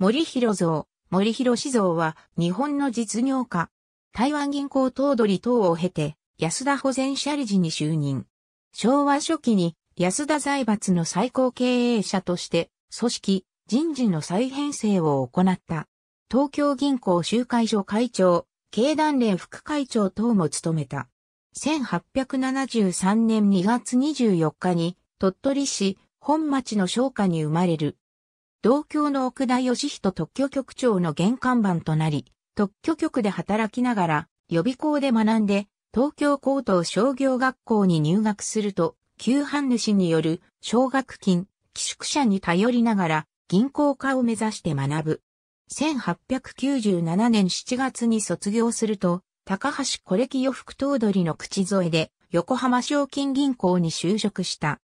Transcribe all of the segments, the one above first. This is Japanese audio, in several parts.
森広蔵、森広志蔵は日本の実業家。台湾銀行頭取等を経て安田保全社理事に就任。昭和初期に安田財閥の最高経営者として組織、人事の再編成を行った。東京銀行集会所会長、経団連副会長等も務めた。1873年2月24日に鳥取市本町の商家に生まれる。同郷の奥田義人特許局長の玄関番となり、特許局で働きながら予備校で学んで、東京高等商業学校に入学すると、旧藩主による奨学金、寄宿舎に頼りながら銀行家を目指して学ぶ。1897年7月に卒業すると、高橋コレキヨ副頭取の口添えで、横浜賞金銀行に就職した。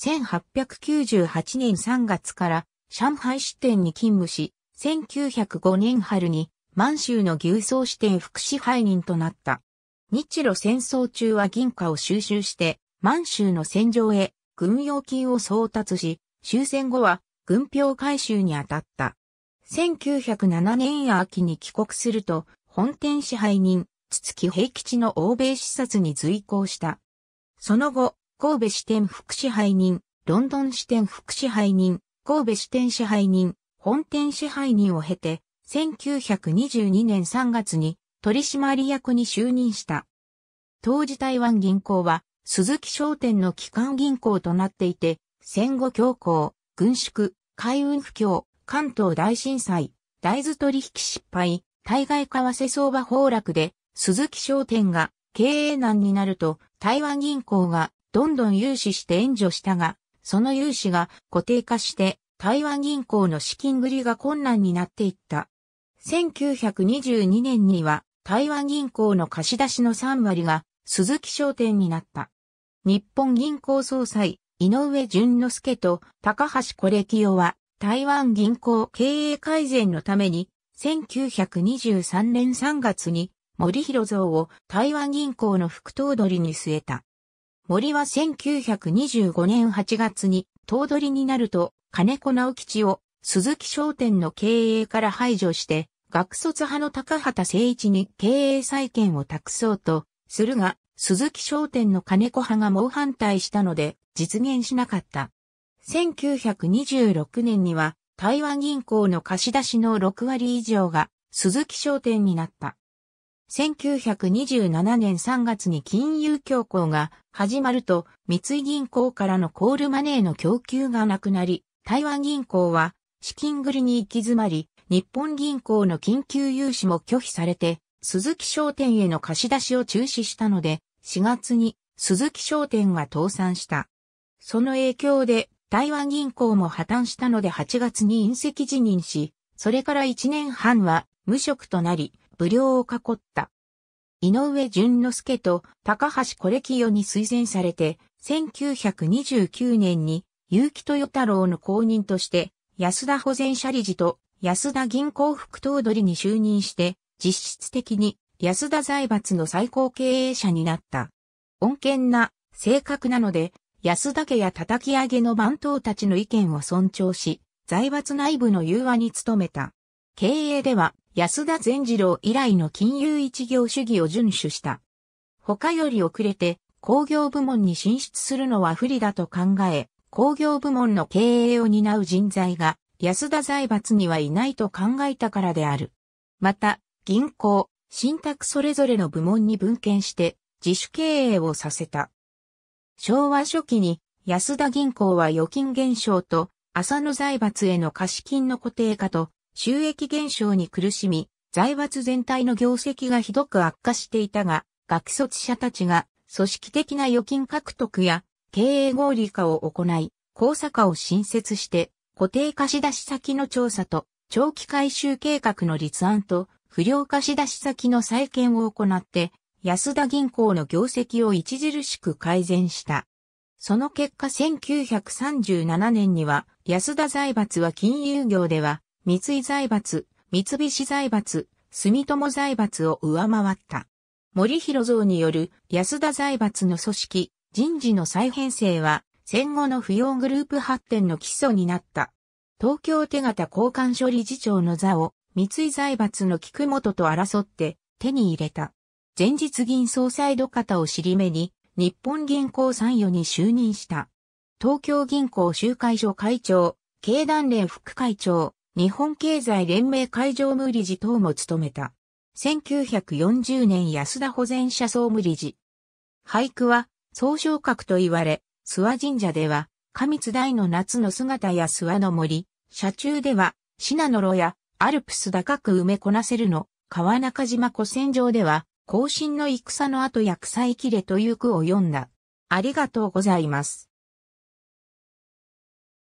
1898年3月から上海支店に勤務し、1905年春に満州の牛総支店副支配人となった。日露戦争中は銀貨を収集して、満州の戦場へ軍用金を送達し、終戦後は軍票回収に当たった。1907年秋に帰国すると、本店支配人、筒木平吉の欧米視察に随行した。その後、神戸支店副支配人、ロンドン支店副支配人、神戸支店支配人、本店支配人を経て、1922年3月に取締役に就任した。当時台湾銀行は鈴木商店の基幹銀行となっていて、戦後恐慌、軍縮、海運不況、関東大震災、大豆取引失敗、対外為替相場崩落で、鈴木商店が経営難になると台湾銀行がどんどん融資して援助したが、その融資が固定化して台湾銀行の資金繰りが困難になっていった。1922年には台湾銀行の貸し出しの3割が鈴木商店になった。日本銀行総裁、井上淳之介と高橋惠清は台湾銀行経営改善のために1923年3月に森広蔵を台湾銀行の副頭取に据えた。森は1925年8月に頭取になると金子直吉を鈴木商店の経営から排除して学卒派の高畑誠一に経営再建を託そうとするが鈴木商店の金子派が猛反対したので実現しなかった。1926年には台湾銀行の貸し出しの6割以上が鈴木商店になった。1927年3月に金融恐慌が始まると、三井銀行からのコールマネーの供給がなくなり、台湾銀行は資金繰りに行き詰まり、日本銀行の緊急融資も拒否されて、鈴木商店への貸し出しを中止したので、4月に鈴木商店が倒産した。その影響で台湾銀行も破綻したので8月に隕石辞任し、それから1年半は無職となり、武良を囲った。井上淳之介と高橋コ清に推薦されて、1929年に結城豊太郎の後任として、安田保全社理事と安田銀行副頭取に就任して、実質的に安田財閥の最高経営者になった。穏健な性格なので、安田家や叩き上げの番頭たちの意見を尊重し、財閥内部の融和に努めた。経営では安田善次郎以来の金融一行主義を遵守した。他より遅れて工業部門に進出するのは不利だと考え、工業部門の経営を担う人材が安田財閥にはいないと考えたからである。また、銀行、信託それぞれの部門に分権して自主経営をさせた。昭和初期に安田銀行は預金減少と浅野財閥への貸金の固定化と収益減少に苦しみ、財閥全体の業績がひどく悪化していたが、学卒者たちが組織的な預金獲得や経営合理化を行い、高坂を新設して固定貸出先の調査と長期回収計画の立案と不良貸出先の再建を行って安田銀行の業績を著しく改善した。その結果1937年には安田財閥は金融業では三井財閥、三菱財閥、住友財閥を上回った。森広蔵による安田財閥の組織、人事の再編成は、戦後の扶養グループ発展の基礎になった。東京手形交換所理事長の座を、三井財閥の菊本と争って手に入れた。前日銀総裁土方を尻目に、日本銀行参与に就任した。東京銀行集会所会長、経団連副会長、日本経済連盟会場無理事等も務めた。1940年安田保全社総無理事。俳句は、総昇格と言われ、諏訪神社では、上津大の夏の姿や諏訪の森、社中では、信濃炉や、アルプス高く埋めこなせるの、川中島古戦場では、後進の戦の後や草生きれという句を読んだ。ありがとうございます。